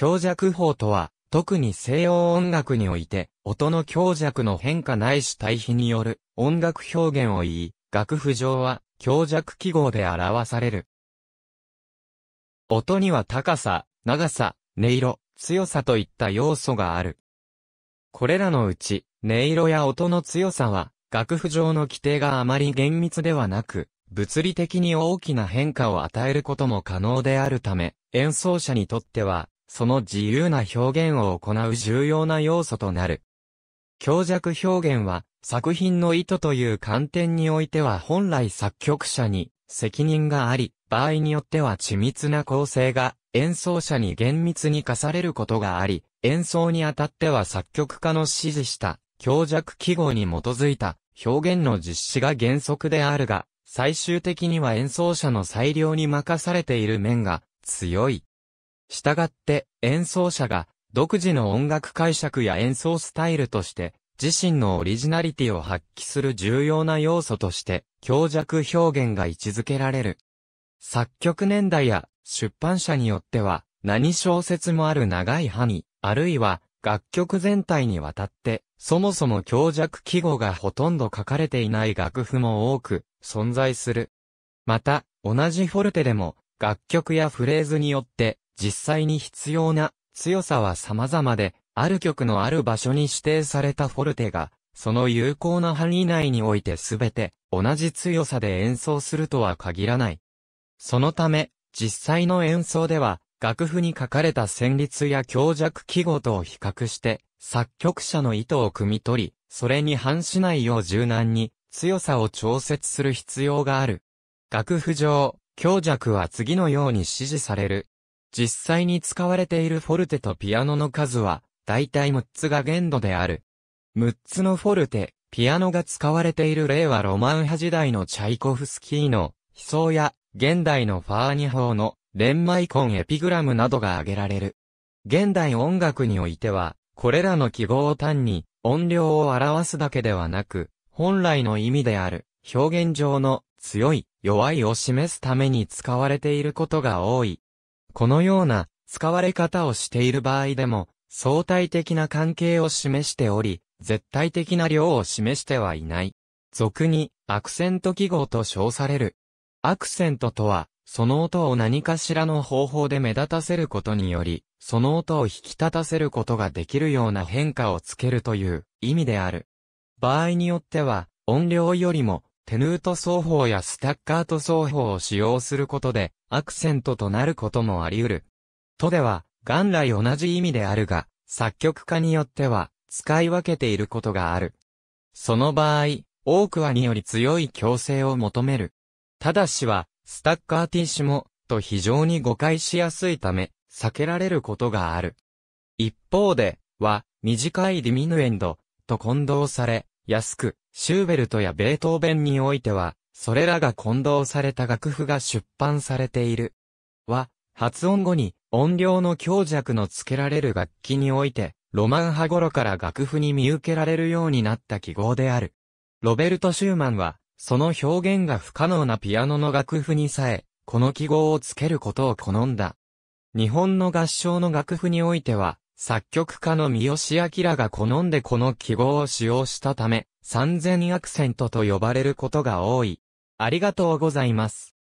強弱法とは、特に西洋音楽において、音の強弱の変化ないし対比による音楽表現を言い、楽譜上は強弱記号で表される。音には高さ、長さ、音色、強さといった要素がある。これらのうち、音色や音の強さは、楽譜上の規定があまり厳密ではなく、物理的に大きな変化を与えることも可能であるため、演奏者にとっては、その自由な表現を行う重要な要素となる。強弱表現は作品の意図という観点においては本来作曲者に責任があり、場合によっては緻密な構成が演奏者に厳密に課されることがあり、演奏にあたっては作曲家の指示した強弱記号に基づいた表現の実施が原則であるが、最終的には演奏者の裁量に任されている面が強い。したがって演奏者が独自の音楽解釈や演奏スタイルとして自身のオリジナリティを発揮する重要な要素として強弱表現が位置づけられる。作曲年代や出版社によっては何小説もある長い範囲、あるいは楽曲全体にわたって、そもそも強弱記号がほとんど書かれていない楽譜も多く存在する。また、同じフォルテでも楽曲やフレーズによって実際に必要な強さは様々で、ある曲のある場所に指定されたフォルテが、その有効な範囲内において全て同じ強さで演奏するとは限らない。そのため、実際の演奏では、楽譜に書かれた旋律や強弱記号とを比較して、作曲者の意図を汲み取り、それに反しないよう柔軟に強さを調節する必要がある。楽譜上、強弱は次のように指示される。実際に使われているフォルテとピアノの数は、だいたい6つが限度である。6つのフォルテ、ピアノが使われている例はロマン派時代のチャイコフスキーの、悲壮や、現代のファーニ法の、レンマイコンエピグラムなどが挙げられる。現代音楽においては、これらの記号を単に、音量を表すだけではなく、本来の意味である、表現上の、強い、弱いを示すために使われていることが多い。このような使われ方をしている場合でも、相対的な関係を示しており、絶対的な量を示してはいない。俗に、アクセント記号と称される。アクセントとは、その音を何かしらの方法で目立たせることにより、その音を引き立たせることができるような変化をつけるという意味である。場合によっては、音量よりも、テヌート奏法やスタッカート奏法を使用することで、アクセントとなることもあり得る。とでは、元来同じ意味であるが、作曲家によっては、使い分けていることがある。その場合、多くはにより強い強制を求める。ただしは、スタッカーティッシュも、と非常に誤解しやすいため、避けられることがある。一方で、は、短いディミヌエンド、と混同され、安く、シューベルトやベートーベンにおいては、それらが混同された楽譜が出版されている。は、発音後に音量の強弱の付けられる楽器において、ロマン派頃から楽譜に見受けられるようになった記号である。ロベルト・シューマンは、その表現が不可能なピアノの楽譜にさえ、この記号を付けることを好んだ。日本の合唱の楽譜においては、作曲家の三好明が好んでこの記号を使用したため、三千アクセントと呼ばれることが多い。ありがとうございます。